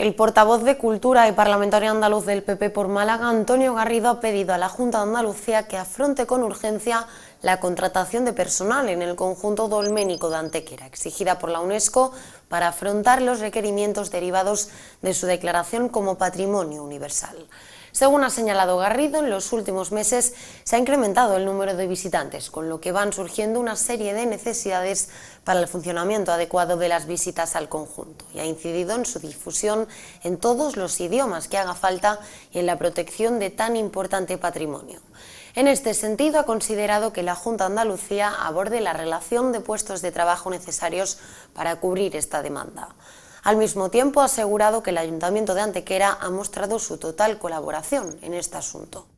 El portavoz de Cultura y parlamentario andaluz del PP por Málaga, Antonio Garrido, ha pedido a la Junta de Andalucía que afronte con urgencia la contratación de personal en el conjunto dolménico de Antequera, exigida por la UNESCO para afrontar los requerimientos derivados de su declaración como patrimonio universal. Según ha señalado Garrido, en los últimos meses se ha incrementado el número de visitantes, con lo que van surgiendo una serie de necesidades para el funcionamiento adecuado de las visitas al conjunto y ha incidido en su difusión en todos los idiomas que haga falta y en la protección de tan importante patrimonio. En este sentido, ha considerado que la Junta de Andalucía aborde la relación de puestos de trabajo necesarios para cubrir esta demanda. Al mismo tiempo, ha asegurado que el Ayuntamiento de Antequera ha mostrado su total colaboración en este asunto.